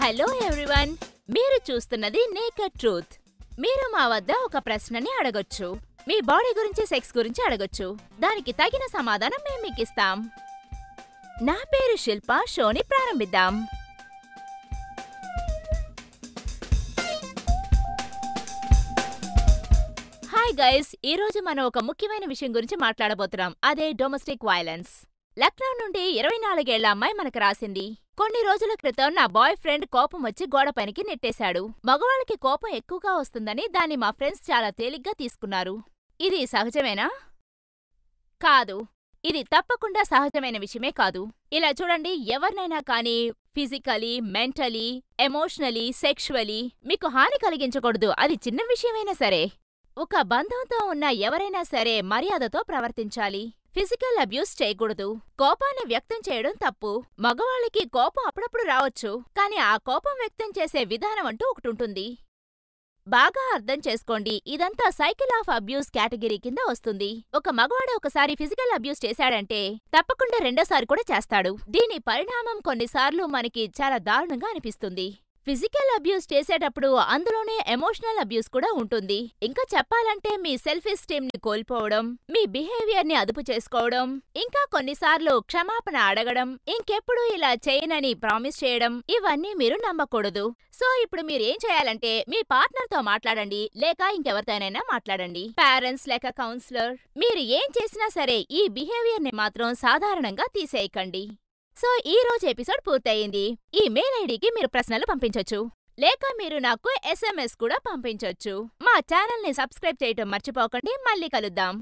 hello everyone మీరు చూస్తున్నది నేకర్ truth మీరు మా వద్ద ఒక ప్రశ్నని అడగొచ్చు మీ బాడీ గురించి సెక్స్ గురించి అడగొచ్చు దానికి తగిన సమాధానం మేము మీకు ఇస్తాం నా పేరు శిల్ప షోని ప్రారంభిద్దాం హాయ్ గైస్ ఈ రోజు మనం ఒక ముఖ్యమైన విషయం గురించి మాట్లాడబోతున్నాం అదే డొమెస్టిక్ వైలెన్స్ లక్నో నుండి ఇరవై నాలుగేళ్ల అమ్మాయి మనకు రాసింది కొన్ని రోజుల క్రితం నా బాయ్ ఫ్రెండ్ కోపం వచ్చి గోడ పనికి నెట్టేశాడు మగవాళ్ళకి కోపం ఎక్కువగా వస్తుందని దాన్ని మా ఫ్రెండ్స్ చాలా తేలిగ్గా తీసుకున్నారు ఇది సహజమేనా కాదు ఇది తప్పకుండా సహజమైన విషయమే కాదు ఇలా చూడండి ఎవరినైనా కానీ ఫిజికలీ మెంటలీ ఎమోషనలీ సెక్షువలీ మీకు హాని కలిగించకూడదు అది చిన్న విషయమైనా సరే ఒక బంధంతో ఉన్న ఎవరైనా సరే మర్యాదతో ప్రవర్తించాలి ఫిజికల్ అబ్యూస్ చేయకూడదు కోపాన్ని వ్యక్తం చేయడం తప్పు మగవాళ్ళకి కోపం అప్పుడప్పుడు రావచ్చు కానీ ఆ కోపం వ్యక్తం చేసే విధానం అంటూ ఒకటుంటుంది బాగా అర్థం చేసుకోండి ఇదంతా సైకిల్ ఆఫ్ అబ్యూస్ కేటగిరీ కింద వస్తుంది ఒక మగవాడు ఒకసారి ఫిజికల్ అబ్యూస్ చేశాడంటే తప్పకుండా రెండోసారి కూడా చేస్తాడు దీని పరిణామం కొన్నిసార్లు మనకి చాలా దారుణంగా అనిపిస్తుంది ఫిజికల్ అబ్యూస్ చేసేటప్పుడు అందులోనే ఎమోషనల్ అబ్యూస్ కూడా ఉంటుంది ఇంకా చెప్పాలంటే మీ సెల్ఫ్ ఎస్టీమ్ ని కోల్పోవడం మీ బిహేవియర్ ని అదుపు చేసుకోవడం ఇంకా కొన్నిసార్లు క్షమాపణ అడగడం ఇంకెప్పుడు ఇలా చేయనని ప్రామిస్ చేయడం ఇవన్నీ మీరు నమ్మకూడదు సో ఇప్పుడు మీరు ఏం చేయాలంటే మీ పార్ట్నర్ తో మాట్లాడండి లేక ఇంకెవరితోనైనా మాట్లాడండి పేరెంట్స్ లేక కౌన్సిలర్ మీరు ఏం చేసినా సరే ఈ బిహేవియర్ ని మాత్రం సాధారణంగా తీసేయకండి సో ఈ రోజు ఎపిసోడ్ పూర్తయింది ఈ మెయిల్ ఐడికి మీరు ప్రశ్నలు పంపించొచ్చు లేక మీరు నాకు ఎస్ఎంఎస్ కూడా పంపించొచ్చు మా ఛానల్ని సబ్స్క్రైబ్ చేయటం మర్చిపోకండి మళ్ళీ కలుద్దాం